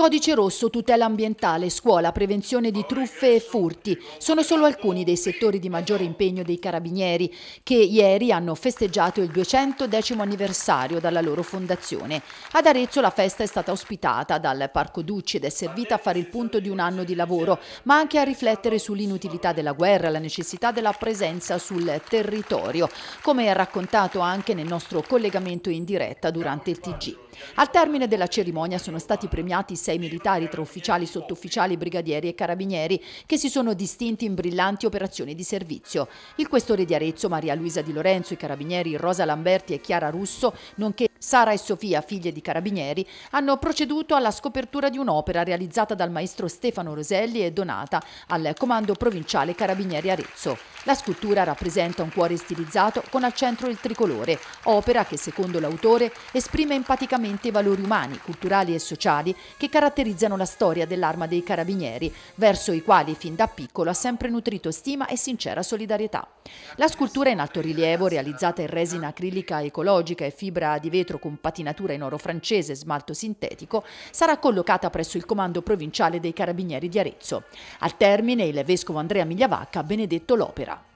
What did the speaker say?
Codice rosso, tutela ambientale, scuola, prevenzione di truffe e furti sono solo alcuni dei settori di maggiore impegno dei carabinieri che ieri hanno festeggiato il 210 anniversario dalla loro fondazione. Ad Arezzo la festa è stata ospitata dal Parco Ducci ed è servita a fare il punto di un anno di lavoro, ma anche a riflettere sull'inutilità della guerra e la necessità della presenza sul territorio, come raccontato anche nel nostro collegamento in diretta durante il TG. Al termine della cerimonia sono stati premiati 36 militari tra ufficiali, sottufficiali, brigadieri e carabinieri che si sono distinti in brillanti operazioni di servizio. Il questore di Arezzo, Maria Luisa Di Lorenzo, i carabinieri Rosa Lamberti e Chiara Russo, nonché Sara e Sofia, figlie di carabinieri, hanno proceduto alla scopertura di un'opera realizzata dal maestro Stefano Roselli e donata al Comando Provinciale Carabinieri Arezzo. La scultura rappresenta un cuore stilizzato con al centro il tricolore, opera che secondo l'autore esprime empaticamente i valori umani, culturali e sociali che caratterizzano la storia dell'arma dei carabinieri, verso i quali fin da piccolo ha sempre nutrito stima e sincera solidarietà. La scultura in alto rilievo, realizzata in resina acrilica ecologica e fibra di vetro vetro con patinatura in oro francese e smalto sintetico, sarà collocata presso il comando provinciale dei Carabinieri di Arezzo. Al termine il vescovo Andrea Migliavacca ha benedetto l'opera.